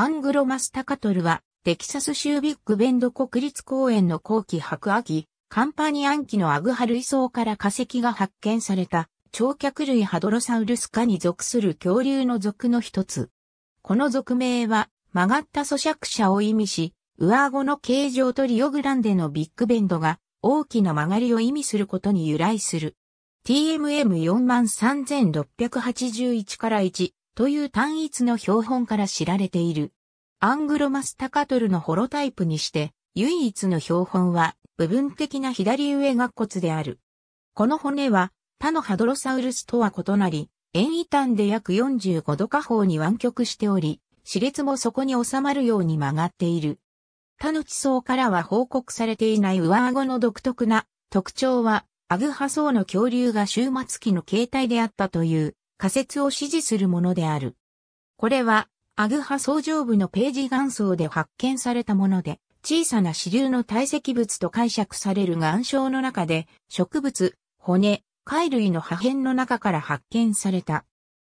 アングロマスタカトルは、テキサス州ビッグベンド国立公園の後期白亜紀、カンパニアン期のアグハ類層から化石が発見された、長脚類ハドロサウルス科に属する恐竜の属の一つ。この属名は、曲がった咀嚼者を意味し、上顎の形状とリオグランデのビッグベンドが、大きな曲がりを意味することに由来する。TMM43681 から1、という単一の標本から知られている。アングロマスタカトルのホロタイプにして、唯一の標本は部分的な左上顎骨である。この骨は他のハドロサウルスとは異なり、円位端で約45度下方に湾曲しており、歯列もそこに収まるように曲がっている。他の地層からは報告されていない上顎の独特な特徴は、アグハ層の恐竜が終末期の形態であったという仮説を支持するものである。これは、アグハ総上部のページ岩層で発見されたもので、小さな支流の堆積物と解釈される岩礁の中で、植物、骨、貝類の破片の中から発見された。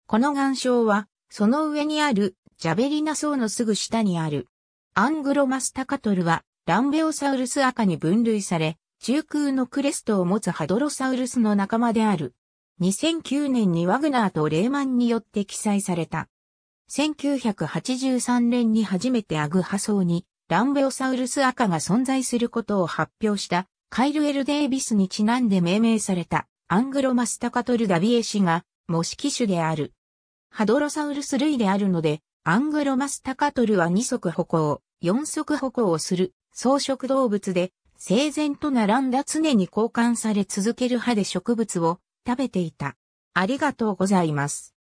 この岩礁は、その上にあるジャベリナ層のすぐ下にある。アングロマスタカトルは、ランベオサウルス赤に分類され、中空のクレストを持つハドロサウルスの仲間である。2009年にワグナーとレーマンによって記載された。1983年に初めてアグハ層にランベオサウルス赤が存在することを発表したカイル・エル・デイビスにちなんで命名されたアングロマスタカトル・ダビエ氏が模式種である。ハドロサウルス類であるので、アングロマスタカトルは二足歩行、四足歩行をする草食動物で、整然と並んだ常に交換され続ける歯で植物を食べていた。ありがとうございます。